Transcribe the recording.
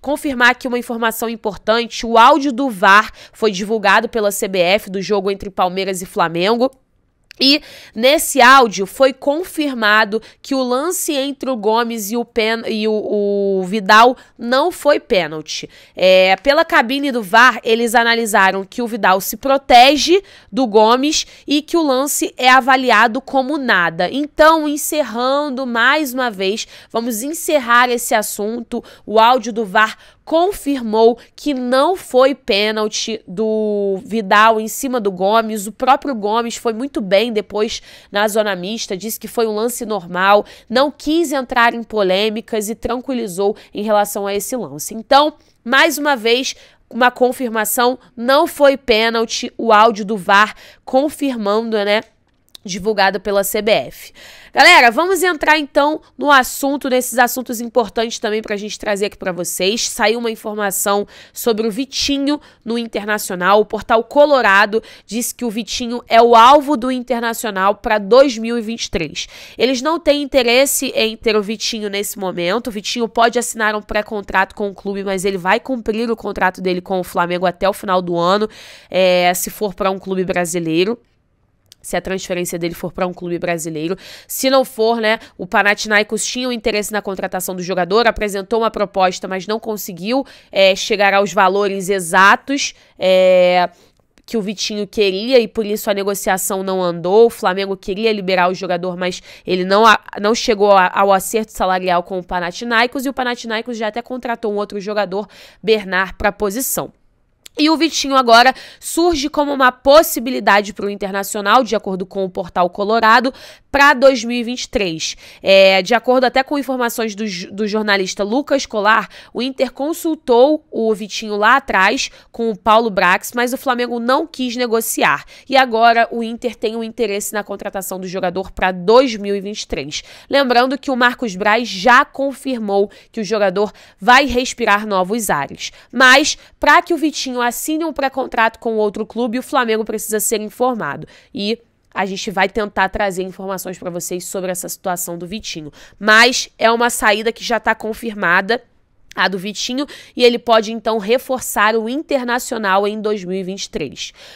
confirmar aqui uma informação importante: o áudio do VAR foi divulgado pela CBF do jogo entre Palmeiras e Flamengo. E nesse áudio foi confirmado que o lance entre o Gomes e o, pen, e o, o Vidal não foi pênalti. É, pela cabine do VAR, eles analisaram que o Vidal se protege do Gomes e que o lance é avaliado como nada. Então, encerrando mais uma vez, vamos encerrar esse assunto. O áudio do VAR confirmou que não foi pênalti do Vidal em cima do Gomes. O próprio Gomes foi muito bem depois na zona mista, disse que foi um lance normal, não quis entrar em polêmicas e tranquilizou em relação a esse lance. Então, mais uma vez, uma confirmação, não foi pênalti. O áudio do VAR confirmando, né? divulgado pela CBF. Galera, vamos entrar então no assunto, nesses assuntos importantes também para a gente trazer aqui para vocês. Saiu uma informação sobre o Vitinho no Internacional. O portal Colorado disse que o Vitinho é o alvo do Internacional para 2023. Eles não têm interesse em ter o Vitinho nesse momento. O Vitinho pode assinar um pré-contrato com o clube, mas ele vai cumprir o contrato dele com o Flamengo até o final do ano, é, se for para um clube brasileiro se a transferência dele for para um clube brasileiro. Se não for, né, o Panathinaikos tinha um interesse na contratação do jogador, apresentou uma proposta, mas não conseguiu é, chegar aos valores exatos. É, que o Vitinho queria e por isso a negociação não andou. O Flamengo queria liberar o jogador, mas ele não, a, não chegou a, ao acerto salarial com o Panathinaikos e o Panathinaikos já até contratou um outro jogador, Bernard, para a posição. E o Vitinho agora surge como uma possibilidade para o Internacional, de acordo com o portal Colorado, para 2023. É, de acordo até com informações do, do jornalista Lucas Colar, o Inter consultou o Vitinho lá atrás com o Paulo Brax, mas o Flamengo não quis negociar. E agora o Inter tem um interesse na contratação do jogador para 2023. Lembrando que o Marcos Braz já confirmou que o jogador vai respirar novos ares. Mas, para que o Vitinho assine um pré-contrato com outro clube, o Flamengo precisa ser informado. E a gente vai tentar trazer informações para vocês sobre essa situação do Vitinho. Mas é uma saída que já está confirmada a do Vitinho e ele pode então reforçar o Internacional em 2023.